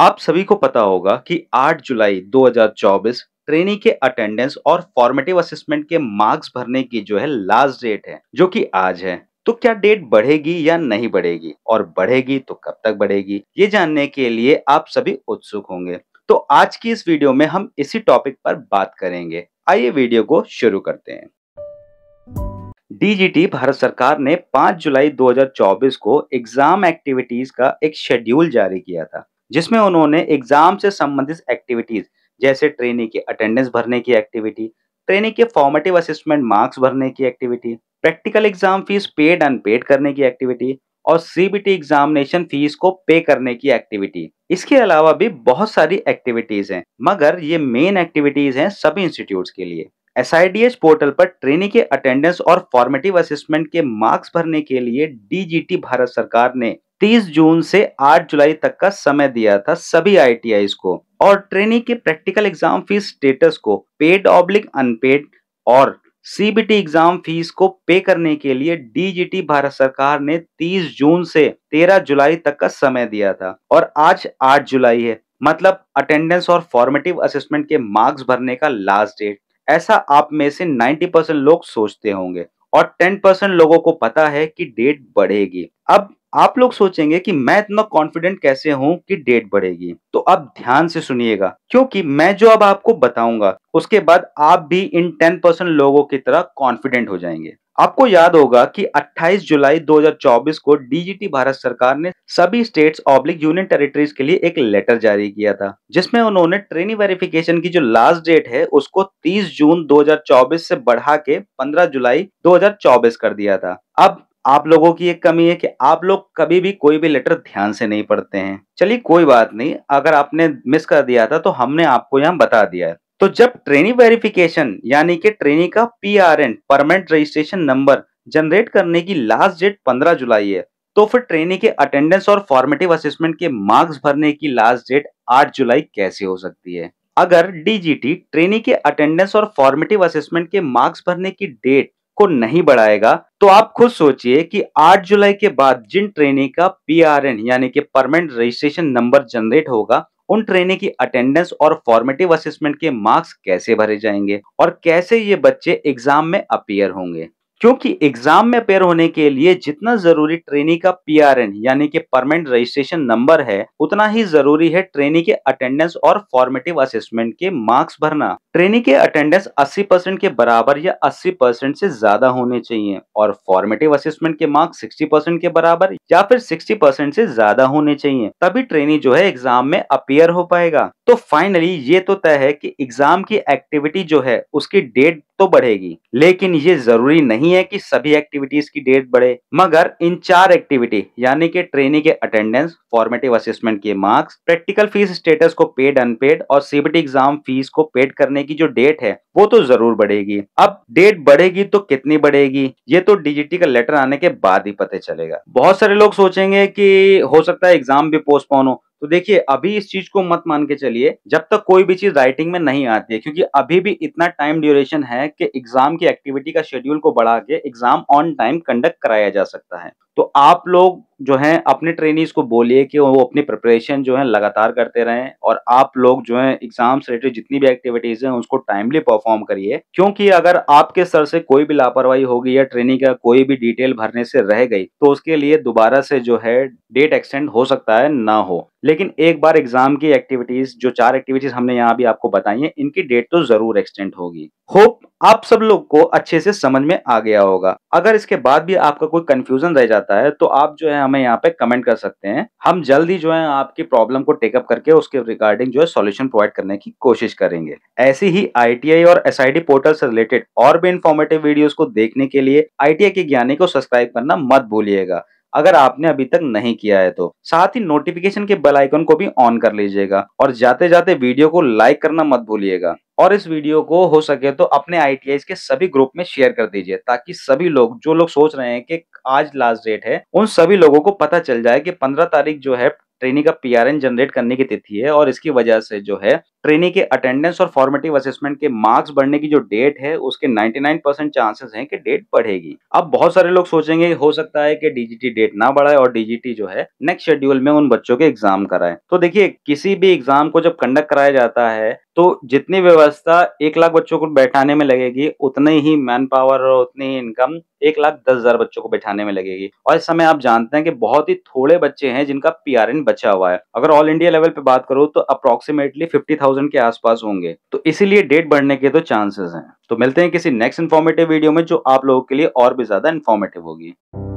आप सभी को पता होगा कि 8 जुलाई 2024 ट्रेनी के अटेंडेंस और फॉर्मेटिव असेसमेंट के मार्क्स भरने की जो है लास्ट डेट है जो कि आज है तो क्या डेट बढ़ेगी या नहीं बढ़ेगी और बढ़ेगी तो कब तक बढ़ेगी ये जानने के लिए आप सभी उत्सुक होंगे तो आज की इस वीडियो में हम इसी टॉपिक पर बात करेंगे आइए वीडियो को शुरू करते हैं डीजीटी भारत सरकार ने 5 जुलाई 2024 को एग्जाम एक्टिविटीज का एक शेड्यूल जारी किया था जिसमें उन्होंने एग्जाम से संबंधित एक्टिविटीज जैसे ट्रेनिंग के अटेंडेंस भरने की एक्टिविटी ट्रेनिंग के फॉर्मेटिव असिस्टमेंट मार्क्स भरने की activity practical exam fees paid unpaid करने की एक्टिविटी और सीबीटी एग्जामिनेशन फीस को पे करने की एक्टिविटी इसके अलावा भी बहुत सारी एक्टिविटीज हैं मगर ये मेन एक्टिविटीज हैं सभी इंस्टीट्यूट के लिए एस पोर्टल पर ट्रेनिंग के अटेंडेंस और फॉर्मेटिव असिस्मेंट के मार्क्स भरने के लिए डीजीटी भारत सरकार ने 30 जून से 8 जुलाई तक का समय दिया था सभी आई को और ट्रेनिंग के प्रैक्टिकल एग्जाम फीस स्टेटस को पेड ऑब्लिक अनपेड और सीबीटी एग्जाम फीस को पे करने के लिए डीजीटी भारत सरकार ने 30 जून से 13 जुलाई तक का समय दिया था और आज 8 जुलाई है मतलब अटेंडेंस और फॉर्मेटिव असेसमेंट के मार्क्स भरने का लास्ट डेट ऐसा आप में से 90 परसेंट लोग सोचते होंगे और 10 परसेंट लोगों को पता है कि डेट बढ़ेगी अब आप लोग सोचेंगे कि मैं इतना कॉन्फिडेंट कैसे हूं कि डेट बढ़ेगी तो अब ध्यान से सुनिएगा क्योंकि मैं जो अब आपको बताऊंगा उसके बाद आप भी इन टेन परसेंट लोगों की तरह कॉन्फिडेंट हो जाएंगे आपको याद होगा कि 28 जुलाई 2024 को डीजीटी भारत सरकार ने सभी स्टेट्स ऑब्लिक यूनियन टेरिटरीज के लिए एक लेटर जारी किया था जिसमें उन्होंने ट्रेनिंग वेरिफिकेशन की जो लास्ट डेट है उसको 30 जून 2024 से बढ़ा के 15 जुलाई 2024 कर दिया था अब आप लोगों की एक कमी है कि आप लोग कभी भी कोई भी लेटर ध्यान से नहीं पढ़ते हैं चलिए कोई बात नहीं अगर आपने मिस कर दिया था तो हमने आपको यहाँ बता दिया है तो जब ट्रेनी वेरिफिकेशन यानी कि ट्रेनी का P R N permanent registration number generate करने की लास्ट डेट 15 जुलाई है तो फिर ट्रेनी के अटेंडेंस और फॉर्मेटिव असेसमेंट के मार्क्स भरने की लास्ट डेट 8 जुलाई कैसे हो सकती है अगर डीजीटी ट्रेनी के अटेंडेंस और फॉर्मेटिव असेसमेंट के मार्क्स भरने की डेट को नहीं बढ़ाएगा तो आप खुद सोचिए कि 8 जुलाई के बाद जिन ट्रेने का पीआरएन यानी कि परमानेंट रजिस्ट्रेशन नंबर जनरेट होगा उन ट्रेने की अटेंडेंस और फॉर्मेटिव असेसमेंट के मार्क्स कैसे भरे जाएंगे और कैसे ये बच्चे एग्जाम में अपियर होंगे क्योंकि एग्जाम में अपेयर होने के लिए जितना जरूरी ट्रेनी का पीआरएन यानी कि परमानेंट रजिस्ट्रेशन नंबर है उतना ही जरूरी है ट्रेनी के अटेंडेंस और फॉर्मेटिव असेसमेंट के मार्क्स भरना ट्रेनी के अटेंडेंस 80 परसेंट के बराबर या 80 परसेंट से ज्यादा होने चाहिए और फॉर्मेटिव असेसमेंट के मार्क्स सिक्सटी परसेंट के बराबर या फिर सिक्सटी परसेंट से ज्यादा होने चाहिए तभी ट्रेनी जो है एग्जाम में अपेयर हो पाएगा तो फाइनली ये तो तय है कि एग्जाम की एक्टिविटी जो है उसकी डेट तो बढ़ेगी लेकिन ये जरूरी नहीं है कि सभी एक्टिविटीज की डेट बढ़े मगर इन चार एक्टिविटी यानी कि ट्रेनिंग के अटेंडेंस फॉर्मेटिव असेसमेंट के मार्क्स प्रैक्टिकल फीस स्टेटस को पेड अनपेड और सीबीटी एग्जाम फीस को पेड करने की जो डेट है वो तो जरूर बढ़ेगी अब डेट बढ़ेगी तो कितनी बढ़ेगी ये तो डीजीटी का लेटर आने के बाद ही पता चलेगा बहुत सारे लोग सोचेंगे की हो सकता है एग्जाम भी पोस्टपोन हो तो देखिए अभी इस चीज को मत मान के चलिए जब तक कोई भी चीज राइटिंग में नहीं आती है क्योंकि अभी भी इतना टाइम ड्यूरेशन है कि एग्जाम की एक्टिविटी का शेड्यूल को बढ़ा के एग्जाम ऑन टाइम कंडक्ट कराया जा सकता है तो आप लोग जो हैं अपने ट्रेनिंग को बोलिए कि वो अपनी प्रिपरेशन जो है लगातार करते रहें और आप लोग जो है एग्जाम से रिलेटेड जितनी भी एक्टिविटीज हैं उसको टाइमली परफॉर्म करिए क्योंकि अगर आपके सर से कोई भी लापरवाही होगी या ट्रेनिंग का कोई भी डिटेल भरने से रह गई तो उसके लिए दोबारा से जो है डेट एक्सटेंड हो सकता है ना हो लेकिन एक बार एग्जाम की एक्टिविटीज जो चार एक्टिविटीज हमने यहाँ भी आपको बताई है इनकी डेट तो जरूर एक्सटेंड होगी होप आप सब लोग को अच्छे से समझ में आ गया होगा अगर इसके बाद भी आपका कोई कंफ्यूजन रह जाता है तो आप जो है हमें यहाँ पे कमेंट कर सकते हैं हम जल्दी जो है आपकी प्रॉब्लम को टेकअप करके उसके रिगार्डिंग जो है सॉल्यूशन प्रोवाइड करने की कोशिश करेंगे ऐसी ही आई और एस पोर्टल से रिलेटेड और भी इन्फॉर्मेटिव वीडियोज को देखने के लिए आई टी के ज्ञानी को सब्सक्राइब करना मत भूलिएगा अगर आपने अभी तक नहीं किया है तो साथ ही नोटिफिकेशन के बेल आइकन को भी ऑन कर लीजिएगा और जाते जाते वीडियो को लाइक करना मत भूलिएगा और इस वीडियो को हो सके तो अपने आई के सभी ग्रुप में शेयर कर दीजिए ताकि सभी लोग जो लोग सोच रहे हैं कि आज लास्ट डेट है उन सभी लोगों को पता चल जाए कि पंद्रह तारीख जो है ट्रेनिंग का पीआरएन जनरेट करने की तिथि है और इसकी वजह से जो है ट्रेनी के अटेंडेंस और फॉर्मेटिव असेसमेंट के मार्क्स बढ़ने की जो डेट है उसके 99 परसेंट चांसेस हैं कि डेट बढ़ेगी अब बहुत सारे लोग सोचेंगे हो सकता है कि डीजीटी डेट ना बढ़ाए और डीजीटी जो है नेक्स्ट शेड्यूल में उन बच्चों के एग्जाम कराए तो देखिए किसी भी एग्जाम को जब कंडक्ट कराया जाता है तो जितनी व्यवस्था एक लाख बच्चों को बैठाने में लगेगी उतने ही मैन पावर और उतनी ही इनकम एक लाख दस हजार बच्चों को बैठाने में लगेगी और इस समय आप जानते हैं कि बहुत ही थोड़े बच्चे हैं जिनका पीआरएन बचा हुआ है अगर ऑल इंडिया लेवल पे बात करूं तो अप्रोक्सीमेटली फिफ्टी थाउजेंड के आसपास होंगे तो इसीलिए डेट बढ़ने के तो चांसेस हैं तो मिलते हैं किसी नेक्स्ट इन्फॉर्मेटिव वीडियो में जो आप लोगों के लिए और भी ज्यादा इन्फॉर्मेटिव होगी